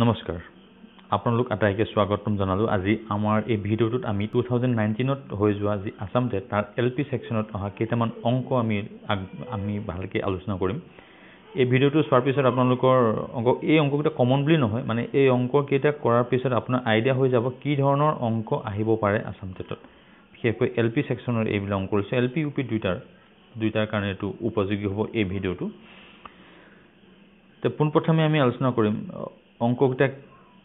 নমস্কাৰ আপোনালোক আটাইকে স্বাগতম জনালোঁ আজি আমাৰ এই ভিডিঅ'টোত আমি টু থাউজেণ্ড নাইণ্টিনত হৈ যোৱা যি আছাম টেট তাৰ এল পি ছেকশ্যনত অহা কেইটামান অংক আমি আগ আমি ভালকৈ আলোচনা কৰিম এই ভিডিঅ'টো চোৱাৰ পিছত আপোনালোকৰ অংক এই অংককেইটা কমন বুলি নহয় মানে এই অংককেইটা কৰাৰ পিছত আপোনাৰ আইডিয়া হৈ যাব কি ধৰণৰ অংক আহিব পাৰে আছাম টেটত বিশেষকৈ এল পি ছেকশ্যনৰ এইবিলাক অংক লৈছে এল পি ইউ পি দুইটাৰ দুইটাৰ কাৰণেতো উপযোগী হ'ব এই ভিডিঅ'টো পোনপ্ৰথমে আমি আলোচনা কৰিম অংককেইটা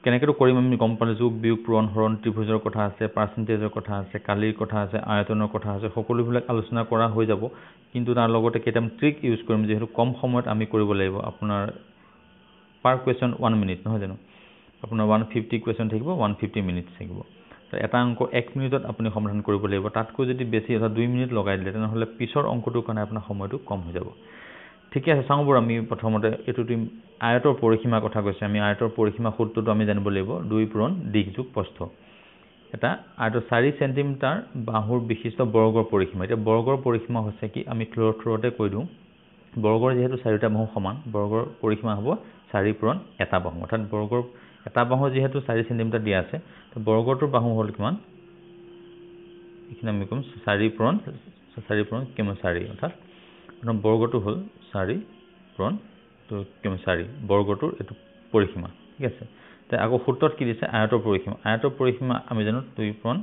কেনেকৈতো কৰিম আমি গম পালোঁ যোগ বিয়োগ পূৰণ হৰণ ত্ৰিভুজৰ কথা আছে পাৰ্চেণ্টেজৰ কথা আছে কালিৰ কথা আছে আয়তনৰ কথা আছে সকলোবিলাক আলোচনা কৰা হৈ যাব কিন্তু তাৰ লগতে কেইটামান ট্ৰিক ইউজ কৰিম যিহেতু কম সময়ত আমি কৰিব লাগিব আপোনাৰ পাৰ কুৱেশ্যন ওৱান মিনিট নহয় জানো আপোনাৰ ওৱান ফিফটি কুৱেশ্যন থাকিব ওৱান ফিফটি মিনিটছ থাকিব এটা অংক এক মিনিটত আপুনি সমাধান কৰিব লাগিব তাতকৈ যদি বেছি এটা দুই মিনিট লগাই দিলে তেনেহ'লে পিছৰ অংকটোৰ কাৰণে আপোনাৰ সময়টো কম হৈ যাব ঠিকে আছে চাওঁ বাৰু আমি প্ৰথমতে এইটো টিম আয়তৰ পৰিসীমাৰ কথা কৈছে আমি আয়তৰ পৰিসীমা সূত্ৰটো আমি জানিব লাগিব দুই পূৰণ দিশ যোগ প্ৰস্থ এটা আয়তৰ চাৰি চেণ্টিমিটাৰ বাহুৰ বিশিষ্ট বৰ্গৰ পৰিসীমা এতিয়া বৰ্গৰ পৰিসীমা হৈছে কি আমি থ্ৰ থ্ৰতে কৈ দিওঁ বৰ্গৰ যিহেতু চাৰিটা বাহু সমান বৰ্গৰ পৰিসীমা হ'ব চাৰি পূৰণ এটা বাহু অৰ্থাৎ বৰ্গৰ এটা বাহু যিহেতু চাৰি চেণ্টিমিটাৰ দিয়া আছে তো বৰ্গটোৰ বাহু হ'ল কিমান এইখিনি আমি ক'ম চাৰি পূৰণ চাৰি পূৰণ কিমান চাৰি অৰ্থাৎ আপোনাৰ বৰ্গটো হ'ল চাৰি পূৰণ তো চাৰি বৰ্গটোৰ এইটো পৰিসীমা ঠিক আছে তে আকৌ সূত্ৰত কি দিছে আয়তৰ পৰিসীমা আয়তৰ পৰিসীমা আমি জানো দুই পূৰণ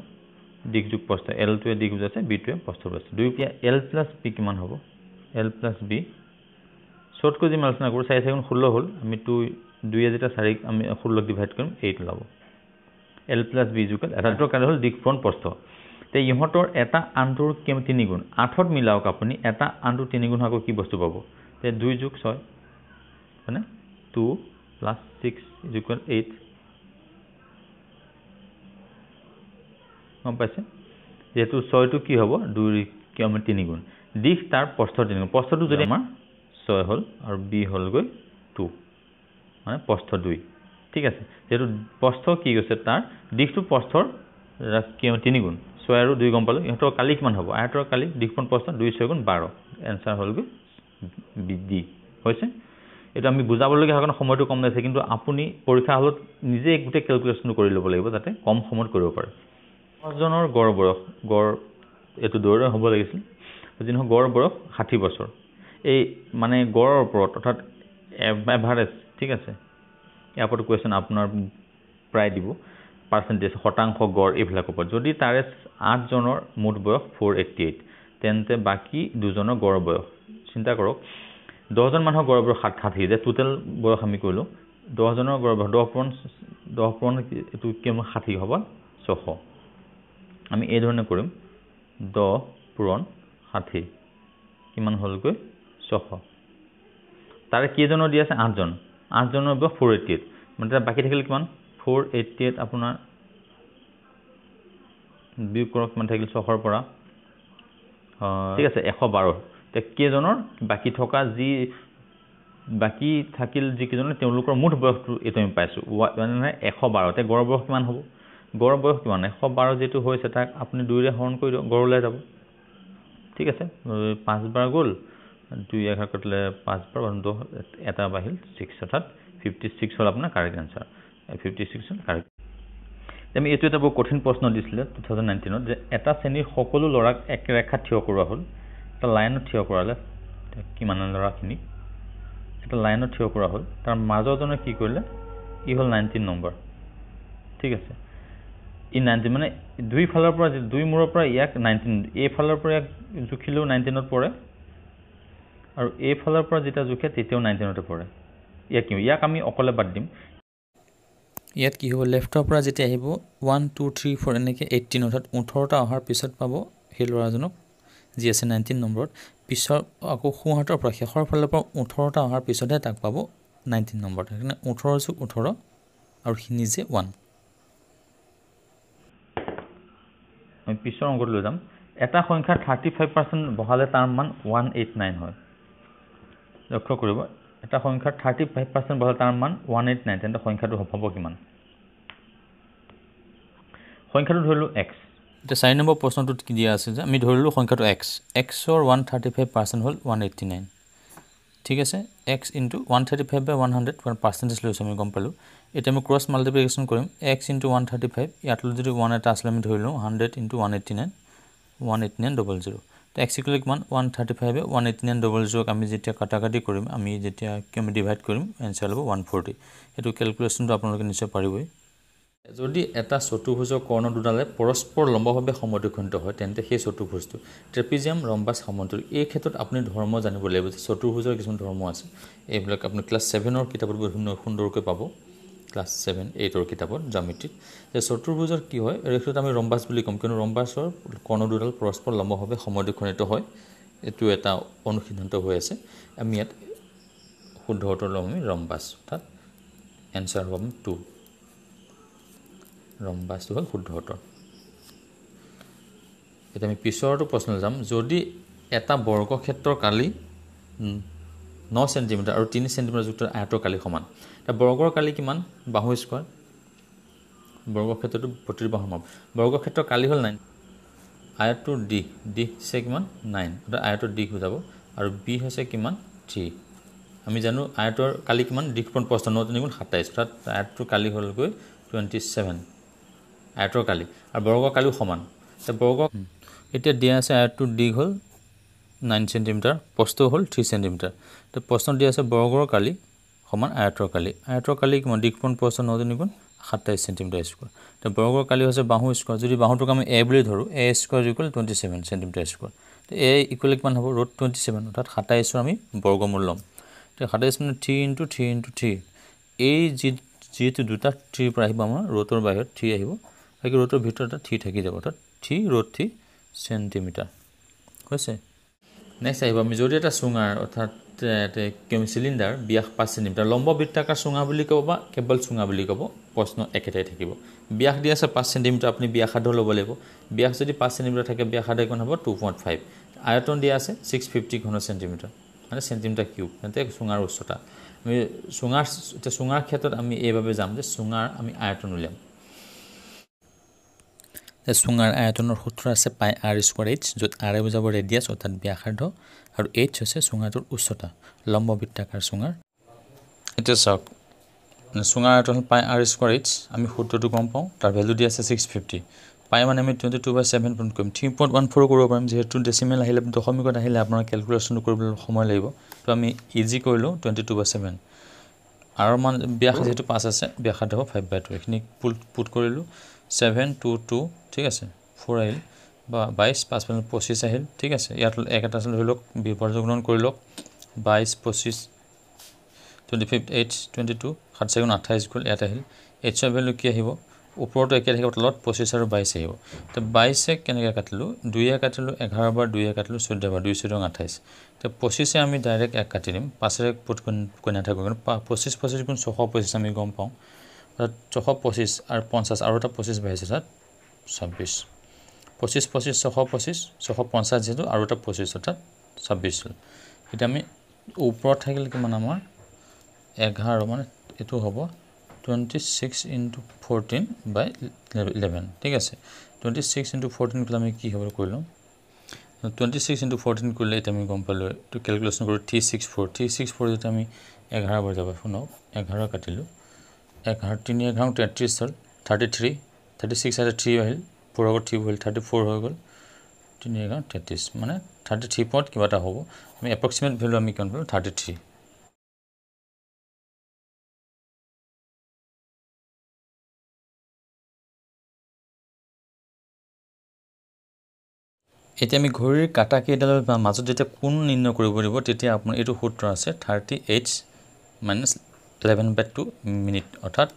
দিগযোগ প্ৰস্থ এলটোৱে যোগ আছে বিটোৱে প্ৰস্থ আছে দুই পিয়া এল প্লাছ বি কিমান হ'ব এল প্লাছ বি চ'তকৈ যিমান আলোচনা কৰোঁ চাৰি চাৰিখন ষোল্ল হ'ল আমি টু দুয়ে যেতিয়া চাৰিক আমি ষোল্লক ডিভাইড কৰিম এইট ওলাব এল প্লাছ বি যোগ এটা দুটাৰ কাৰণে হ'ল দিশ ফ্ৰণ্ট প্ৰস্থ তে ইহঁতৰ এটা আনটোৰ কি তিনিগুণ আঠত মিলাওক আপুনি এটা আনটো তিনিগুণ হোৱাকৈ কি বস্তু পাব তে দুই যোগ ছয় হয়নে two plus six is equal eight গম পাইছে যিহেতু ছয়টো কি হ'ব দুই কিয় কি তিনিগুণ দিশ তাৰ প্ৰস্থৰ তিনিগুণ প্ৰস্থটো যদি আমাৰ ছয় হ'ল আৰু বি হ'লগৈ টু মানে প্ৰস্থ দুই ঠিক আছে যিহেতু প্ৰস্থ কি গৈছে তাৰ দিশটো প্ৰস্থৰ কি তিনিগুণ ছয় আৰু দুই গম পালোঁ ইহঁতৰ কালি কিমান হ'ব আয়তৰ কালি দুইখন প্ৰশ্ন দুই ছয় বাৰ এনচাৰ হ'লগৈ বি ডি হৈছে এইটো আমি বুজাবলগীয়া হয় কাৰণে সময়টো কম নাছে কিন্তু আপুনি পৰীক্ষা হলত নিজে গোটেই কেলকুলেশ্যনটো কৰি ল'ব লাগিব যাতে কম সময়ত কৰিব পাৰে পাঁচজনৰ গড় বয়স গড় এইটো দৌৰে হ'ব লাগিছিল যি নহওক গড় বয়স ষাঠি বছৰ এই মানে গড়ৰ ওপৰত অৰ্থাৎ এভাৰেজ ঠিক আছে ইয়াৰ ওপৰত কুৱেশ্যন আপোনাৰ প্ৰায় দিব পাৰ্চেণ্টেজ শতাংশ গড় এইবিলাকৰ ওপৰত যদি তাৰে আঠজনৰ মুঠ বয়স ফ'ৰ এইটি এইট তেন্তে বাকী দুজনৰ গড় বয়স চিন্তা কৰক দহজন মানুহৰ গড় বয়স সাত ষাঠি যে টোটেল বয়স আমি কৰিলোঁ দহজনৰ গড় বয়স দহ পুৰণ দহ পুৰণ এইটো কিয় ষাঠি হ'ব ছশ আমি এইধৰণে কৰিম দহ পুৰণ ষাঠি কিমান হ'লগৈ ছশ তাৰে কেইজনৰ দি আছে আঠজন আঠজনৰ বয়স ফ'ৰ এইটি এইট মানে তাৰ বাকী থাকিলে কিমান ফ'ৰ এইটটি এইট আপোনাৰ বিয়োগ কৰক কিমান থাকিল ছশৰ পৰা ঠিক আছে এশ বাৰ এতিয়া কেইজনৰ বাকী থকা যি বাকী থাকিল যিকেইজনে তেওঁলোকৰ মুঠ বয়সটো এইটো আমি পাইছোঁ মানে এশ বাৰ এতিয়া গড়ৰ বয়স কিমান হ'ব গড়ৰ বয়স কিমান এশ বাৰ যিটো হৈছে তাক আপুনি দুয়োৰে হৰণ কৰি দিয়ক গড় ওলাই যাব ঠিক আছে পাঁচবাৰ গ'ল দুই এঘাৰ কৰিলে পাঁচবাৰ দহ এটা বাঢ়িল ছিক্স অৰ্থাৎ ফিফটি ছিক্স হ'ল আপোনাৰ কাৰেক্ট এঞ্চাৰ ফিফটি ছিক্সত কাৰেক্ট আমি এইটো এটা বৰ কঠিন প্ৰশ্ন দিছিলে টু থাউজেণ্ড নাইণ্টিনত যে এটা শ্ৰেণীৰ সকলো ল'ৰাক এক ৰেখাত থিয় কৰোৱা হ'ল এটা লাইনত থিয় কৰালে কিমান ল'ৰাখিনি এটা লাইনত থিয় কৰা হ'ল তাৰ মাজৰজনে কি কৰিলে ই হ'ল নাইণ্টিন নম্বৰ ঠিক আছে ই নাইণ্টিন মানে দুইফালৰ পৰা দুই মূৰৰ পৰা ইয়াক নাইণ্টিন এইফালৰ পৰা ইয়াক জুখিলেও নাইণ্টিনত পৰে আৰু এইফালৰ পৰা যেতিয়া জোখে তেতিয়াও নাইণ্টিনতে পৰে ইয়াক কি ইয়াক আমি অকলে বাদ দিম ইয়াত কি হ'ব লেফ্টৰ পৰা যেতিয়া আহিব ওৱান টু থ্ৰী ফ'ৰ এনেকৈ এইটিন অৰ্থাৎ ওঠৰটা অহাৰ পিছত পাব সেই ল'ৰাজনক যি আছে নাইনটিন নম্বৰত পিছৰ আকৌ সোঁহাতৰ পৰা শেষৰ ফালৰ পৰা ওঠৰটা অহাৰ পিছতহে তাক পাব নাইনটিন নম্বৰত সেইকাৰণে ওঠৰ যোগ ওঠৰ আৰু সি নিজে ওৱান আমি পিছৰ অংকটো লৈ যাম এটা সংখ্যা থাৰ্টি ফাইভ পাৰ্চেণ্ট বহালে তাৰ মান ওৱান এইট নাইন হয় লক্ষ্য কৰিব এটা সংখ্যাৰ থাৰ্টি ফাইভ পাৰ্চেণ্ট বঢ়ালে তাৰ মান ওৱান এইট নাইন তেন্তে সংখ্যাটো হ'ব কিমান সংখ্যাটো ধৰিলোঁ এক্স এতিয়া চাৰি নম্বৰ প্ৰশ্নটোত কি দিয়া আছে যে আমি ধৰিলোঁ সংখ্যাটো এক্স এক্সৰ ওৱান থাৰ্টি ফাইভ পাৰ্চেণ্ট হ'ল ওৱান এইটি নাইন ঠিক আছে X into one thirty five by one hundred one percentage লৈছোঁ আমি গম পালোঁ এতিয়া আমি ক্ৰছ মাল্টিপ্লিকেশ্যন কৰিম X into one thirty five ইয়াত যদি ওৱান এটা আছিলে আমি ধৰি লওঁ hundred into one eighty nine one eighty nine double zero' এক্সিকুলিক মান ওৱান থাৰ্টি ফাইভে ওৱান এইটি নাইন ডবল জিৰ'ক আমি যেতিয়া কাটাকাটি কৰিম আমি যেতিয়া আমি ডিভাইড কৰিম এনচাৰ ল'ব ওৱান ফৰ্টি সেইটো কেলকুলেশ্যনটো আপোনালোকে নিশ্চয় পাৰিবই যদি এটা চতুৰ্ভুজৰ কৰ্ণ দুডালে পৰস্পৰ লম্বভাৱে সমদক্ষণিত হয় তেন্তে সেই চতুৰ্ভুজটো ট্ৰেপিজিয়াম ৰম্বাছ সমন্তৰী এই ক্ষেত্ৰত আপুনি ধৰ্ম জানিব লাগিব চতুৰ্ভুজৰ কিছুমান ধৰ্ম আছে এইবিলাক আপুনি ক্লাছ ছেভেনৰ কিতাপত সুন্দৰকৈ পাব ক্লাছ ছেভেন এইটৰ কিতাপত জামিত্ৰীত যে চতুৰ্ভুজৰ কি হয় এই ক্ষেত্ৰত আমি ৰম্বাছ বুলি ক'ম কিন্তু ৰম্বাছৰ কৰ্ণ দুডাল পৰস্পৰ লম্বভাৱে সমদক্ষণিত হয় এইটো এটা অনুসিদ্ধান্ত হৈ আছে আমি ইয়াত শুদ্ধ উত্তৰ লওঁ আমি ৰম্বাছ অৰ্থাৎ এনচাৰ হ'ব টু ৰম্বাছটো হ'ল শুদ্ধ উত্তৰ এতিয়া আমি পিছৰটো প্ৰশ্ন যাম যদি এটা বৰ্গক্ষেত্ৰৰ কালি ন চেণ্টিমিটাৰ আৰু তিনি চেণ্টিমিটাৰযুক্ত আয়তৰ কালি সমান এতিয়া বৰ্গৰ কালি কিমান বাহু স্কোৱাৰ বৰ্গক্ষেত্ৰটো প্ৰতিৰূপ সম্ভৱ বৰ্গক্ষেত্ৰ কালি হ'ল নাইন আয়তটোৰ দিশ দিশ হৈছে কিমান নাইন অৰ্থাৎ আয়তৰ দিশ বুজাব আৰু বি হৈছে কিমান থ্ৰী আমি জানো আয়তৰ কালি কিমান দিশপণ পঁচপন্ন নতুন সাতাইছ অৰ্থাৎ আয়তটোৰ কালি হ'লগৈ টুৱেণ্টি ছেভেন আয়তৰ কালি আৰু বৰ্গ কালিও সমান এতিয়া বৰ্গ এতিয়া দিয়া আছে আয়তটোৰ দিশ হ'ল নাইন চেণ্টিমিটাৰ প্ৰস্তু হ'ল থ্ৰী চেণ্টিমিটাৰ তো প্ৰশ্ন দিয়া আছে বৰ্গৰ কালি সমান আয়তৰ কালি আয়তৰ কালি কিমান দিকপণ প্ৰশ্ন নজনী গুণ সাতাইছ চেণ্টিমিটাৰ স্কুৱাৰ তো বৰ্গৰ কালি হৈছে বাহু স্কুৱাৰ যদি বাহুটোক আমি এ বুলি ধৰোঁ A square equal twenty seven centimetre square তো এ ইকুৱেল কিমান হ'ব ৰ'দ টুৱেণ্টি ছেভেন অৰ্থাৎ সাতাইছৰ আমি বৰ্গমূল ল'ম এতিয়া সাতাইছ মানে three into three into three এই যি যিহেতু দুটা থ্ৰীৰ পৰা আহিব আমাৰ ৰ'দৰ বাহিৰত থ্ৰী আহিব বাকী ৰ'দৰ ভিতৰত এটা থ্ৰী থাকি যাব অৰ্থাৎ থ্ৰী ৰ'দ থ্ৰী চেণ্টিমিটাৰ হৈছে নেক্সট আহিব আমি যদি এটা চুঙাৰ অৰ্থাৎ চিলিণ্ডাৰ ব্যাস পাঁচ চেণ্টিমিটাৰ লম্ব বৃত্তাকাৰ চুঙা বুলি ক'ব বা কেৱল চুঙা বুলি ক'ব প্ৰশ্ন একেটাই থাকিব ব্যাস দি আছে পাঁচ চেণ্টিমিটাৰ আপুনি ব্যাসাদ ল'ব লাগিব ব্যাস যদি পাঁচ চেণ্টিমিটাৰ থাকে ব্যাসাদ কিমান হ'ব টু পইণ্ট ফাইভ আয়তন দিয়া আছে ছিক্স ফিফটি ঘন চেণ্টিমিটাৰ মানে চেণ্টিমিটাৰ কিউব তেন্তে চুঙাৰ উচ্চতা আমি চুঙাৰ এতিয়া চুঙাৰ ক্ষেত্ৰত আমি এইবাবে যাম যে চুঙাৰ আমি আয়তন উলিয়াম যে চুঙাৰ আয়তনৰ সূত্ৰ আছে পাই আৰ স্কুৱাৰ এইচ য'ত আৰে বুজাব ৰেডিয়াছ অৰ্থাৎ ব্যাসাৰ্ধ আৰু এইচ হৈছে চুঙাটোৰ উচ্চতা লম্ব বৃত্তাকাৰ চুঙাৰ এতিয়া চাওক চুঙাৰ আয়তন হ'ল পাই আৰ স্কুৱাৰ এইচ আমি সূত্ৰটো গম পাওঁ তাৰ ভেলু দিয়া আছে ছিক্স ফিফটি পাই মানে আমি twenty two by seven point কৰিম থ্ৰী পইণ্ট ওৱান ফ'ৰ কৰিব পাৰিম যিহেতু ডেচিমেল আহিলে দশমিকত আহিলে আপোনাৰ কেলকুলেশ্যনটো কৰিবলৈ সময় লাগিব ত' আমি ইজি কৰিলোঁ টুৱেণ্টি টু বাই ছেভেন আৰু মানে ব্যাস যিহেতু পাঁচ আছে ব্যাসাৰ্ধ ফাইভ বাই টু এইখিনি পুট পুট কৰিলোঁ সেভেন টু টু ঠিক আছে ফোর আহিল বা বাইশ পাঁচ পাঁচ পঁচিশ আহিল ঠিক আছে ইয়াত একটা আসলে ধরে লোক বিপর্য গ্রহণ করে লোক বাইশ পঁচিশ twenty fifth eight twenty two সাত আহিল এইচৰ ভেলু কি আহিব ওপৰতো একে থাকিব তলত পঁচিছ আৰু বাইছ আহিব তো বাইছে কেনেকৈ কাটিলোঁ দুয়ে কাটিলোঁ এঘাৰবাৰ দুয়ে কাটিলোঁ চৈধ্যবাৰ দুই চৈধ্য আঠাইছ তো পঁচিছে আমি ডাইৰেক্ট এক কাটি দিম পাঁচেৰে পুত কইনা থাকোঁ কিন্তু পঁচিছ পঁচিছ গুণ ছশ পঁচিছ আমি গম পাওঁ অৰ্থাৎ ছশ পঁচিছ আৰু পঞ্চাছ আৰু এটা পঁচিছ বাঢ়িছে অৰ্থাৎ ছাব্বিছ পঁচিছ পঁচিছ ছশ পঁচিছ ছশ পঞ্চাছ যিহেতু আৰু এটা পঁচিছ অৰ্থাৎ ছাব্বিছ হ'ল এতিয়া আমি ওপৰত থাকিলে কিমান আমাৰ এঘাৰ মানে এইটো হ'ব twenty six into fourteen by eleven ঠিক আছে টুৱেণ্টি ছিক্স ইণ্টু ফ'ৰ্টিন কৰিলে আমি কি হ'বলৈ কৰিলোঁ টুৱেণ্টি ছিক্স ইণ্টু ফ'ৰ্টিন কৰিলে এতিয়া আমি গম পালোঁ এইটো কেলকুলেশ্যন কৰোঁ three six four three six four যেতিয়া আমি এঘাৰ বাৰ যাব শুনক এঘাৰ কাটিলোঁ এঘাৰ তিনি এঘাৰ তেত্ৰিছ হ'ল থাৰ্টি থ্ৰী থাৰ্টি ছিক্স আছে থ্ৰী আহিল ফ'ৰ আগত থ্ৰী থাৰ্টি ফ'ৰ হৈ গ'ল তিনি এঘাৰ তেত্ৰিছ মানে থাৰ্টি থ্ৰী পইণ্ট কিবা এটা হ'ব আমি এপ্ৰক্সিমেট ভেলু আমি কিমান পালোঁ থাৰ্টি থ্ৰী এতিয়া আমি ঘড়ীৰ কাটা কেইডালত বা মাজত যেতিয়া কোন নিৰ্ণয় কৰিব লাগিব তেতিয়া আপোনাৰ এইটো সূত্ৰ আছে thirty eight minus eleven by two minute অৰ্থাৎ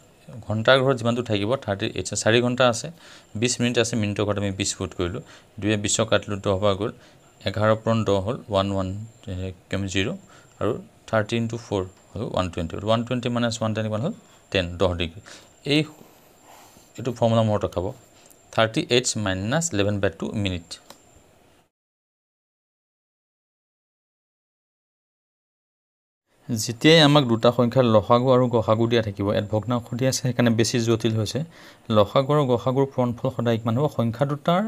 ঘণ্টাৰ ঘৰত যিমানটো থাকিব থাৰ্টি আচ্ছা চাৰি ঘণ্টা আছে বিছ মিনিট আছে মিনিটৰ ঘৰত আমি বিছ ফুট কৰিলোঁ দুয়ে বিছ কাটিলোঁ দহ বাৰ গ'ল এঘাৰ পৰণ দহ হ'ল ওৱান ওৱান কম জিৰ' আৰু থাৰ্টি ইনটু ফ'ৰ হ'ল ওৱান টুৱেণ্টি ওৱান টুৱেণ্টি মানে ওৱান টুৱেণ্টি মান হ'ল টেন দহ ডিগ্ৰী এই এইটো ফৰ্মুলা মনত ৰখাব thirty eight minus eleven by two minute যেতিয়াই আমাক দুটা সংখ্যা লসাগু আৰু গসাগু দিয়া থাকিব ইয়াত ভগ্নাংশ দিয়া আছে সেইকাৰণে বেছি জটিল হৈছে লসাগু আৰু গসাগুৰ পূৰণফল সদায় কিমান হ'ব সংখ্যা দুটাৰ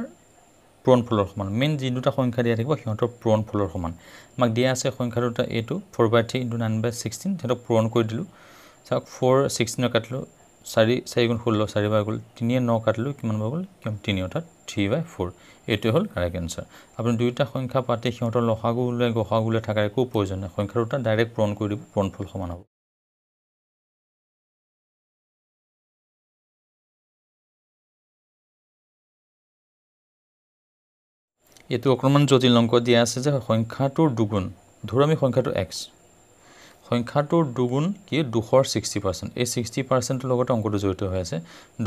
পূৰণফলৰ সমান মেইন যি দুটা সংখ্যা দিয়া থাকিব সিহঁতৰ পূৰণ পূৰণফলৰ সমান আমাক দিয়া আছে সংখ্যা দুটা এইটো four by three into nine by sixteen সিহঁতক পূৰণ কৰি দিলোঁ চাওক ফ'ৰ ছিক্সটিনৰ কাটিলোঁ চাৰি চাৰিগুণ ষোল্ল চাৰি বাৰ গ'ল তিনিয়ে ন কাটিলোঁ কিমান বাৰ গ'ল কিয় তিনি অৰ্থাৎ থ্ৰী বাই ফ'ৰ এইটোৱে হ'ল কাৰেক্ট এনচাৰ আপুনি দুয়োটা সংখ্যা পাতি সিহঁতৰ লসাগু ওলাই গসাগু ওলাই থকাৰ একো প্ৰয়োজন নাই সংখ্যা দুটা ডাইৰেক্ট পূৰণ কৰি দিব পূৰণফল সমান হ'ব এইটো অকণমান জটিল অংক দিয়া আছে যে সংখ্যাটোৰ দুগুণ ধৰোঁ আমি সংখ্যাটো এক্স সংখ্যাটোৰ দুগুণ কি দুশৰ ছিক্সটি পাৰ্চেণ্ট এই ছিক্সটি পাৰ্চেণ্টৰ লগতে অংকটো জড়িত হৈ আছে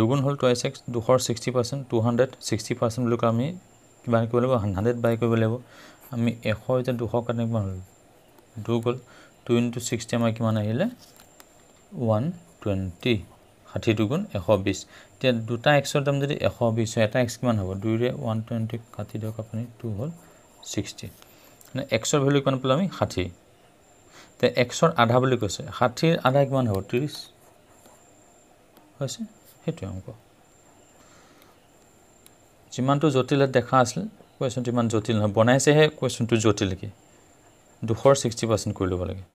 দুগুণ হ'ল টুৱাইচ এক্স দুশৰ sixty percent two hundred sixty percent বুলি কয় আমি কিবা কৰিব লাগিব হাণ্ড্ৰেড বাই কৰিব লাগিব আমি এশ এতিয়া দুশ কাৰণে কিমান হ'ল দুই গ'ল টু ইণ্টু ছিক্সটি আমাৰ কিমান আহিলে ওৱান টুৱেণ্টি ষাঠি দুগুণ এশ বিছ এতিয়া দুটা এক্সৰ দাম যদি এশ বিছ হয় এটা এক্স কিমান হ'ব দুইৰে ওৱান টুৱেণ্টি কাটি দিয়ক আপুনি টু হ'ল ছিক্সটি মানে এক্সৰ ভেল্যু কিমান পালোঁ আমি ষাঠি তে এক্সৰ আধা বুলি কৈছে ষাঠিৰ আধা কিমান হ'ব ত্ৰিছ হৈছে সেইটোৱে অংক যিমানটো জটিল দেখা আছিল কুৱেশ্যনটো ইমান জটিল নহয় বনাইছেহে কুৱেশ্যনটো জটিল কি দুশৰ ছিক্সটি পাৰ্চেণ্ট কৰি ল'ব লাগে